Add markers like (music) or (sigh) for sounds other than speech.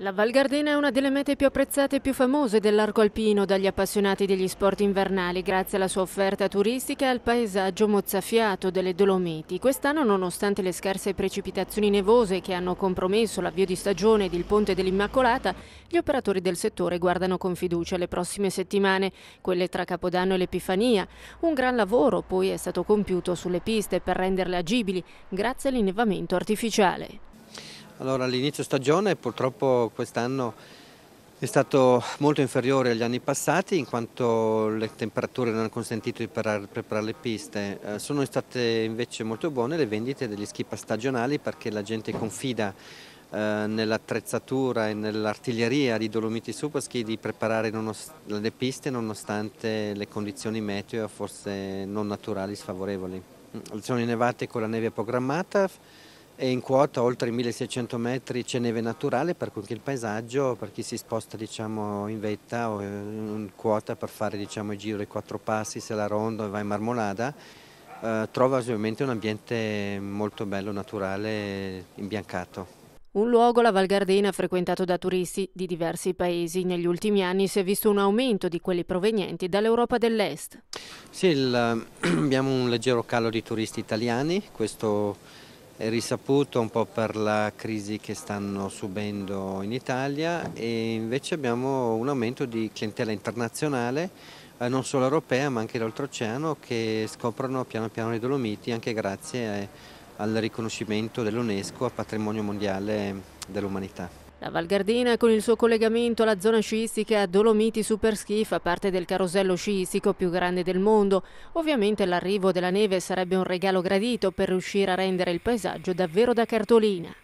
La Val Gardena è una delle mete più apprezzate e più famose dell'arco alpino dagli appassionati degli sport invernali grazie alla sua offerta turistica e al paesaggio mozzafiato delle Dolomiti. Quest'anno, nonostante le scarse precipitazioni nevose che hanno compromesso l'avvio di stagione ed il ponte dell'Immacolata, gli operatori del settore guardano con fiducia le prossime settimane, quelle tra Capodanno e l'Epifania. Un gran lavoro poi è stato compiuto sulle piste per renderle agibili grazie all'innevamento artificiale. Allora, all'inizio stagione purtroppo quest'anno è stato molto inferiore agli anni passati in quanto le temperature non hanno consentito di preparare le piste. Eh, sono state invece molto buone le vendite degli schipa stagionali perché la gente confida eh, nell'attrezzatura e nell'artiglieria di Dolomiti Superski di preparare le piste nonostante le condizioni meteo forse non naturali sfavorevoli. Mm, sono innevate con la neve programmata, e in quota oltre i 1600 metri c'è neve naturale per cui il paesaggio per chi si sposta diciamo, in vetta o in quota per fare diciamo, il giro dei quattro passi se la rondo e va in marmolada eh, trova ovviamente un ambiente molto bello, naturale, imbiancato. Un luogo, la Val Gardena, frequentato da turisti di diversi paesi. Negli ultimi anni si è visto un aumento di quelli provenienti dall'Europa dell'Est. Sì, il, (clears throat) abbiamo un leggero calo di turisti italiani, questo è risaputo un po' per la crisi che stanno subendo in Italia e invece abbiamo un aumento di clientela internazionale eh, non solo europea ma anche d'oltreoceano che scoprono piano piano le Dolomiti anche grazie eh, al riconoscimento dell'UNESCO a patrimonio mondiale dell'umanità. La Valgardina con il suo collegamento alla zona sciistica Dolomiti Superski fa parte del carosello sciistico più grande del mondo. Ovviamente l'arrivo della neve sarebbe un regalo gradito per riuscire a rendere il paesaggio davvero da cartolina.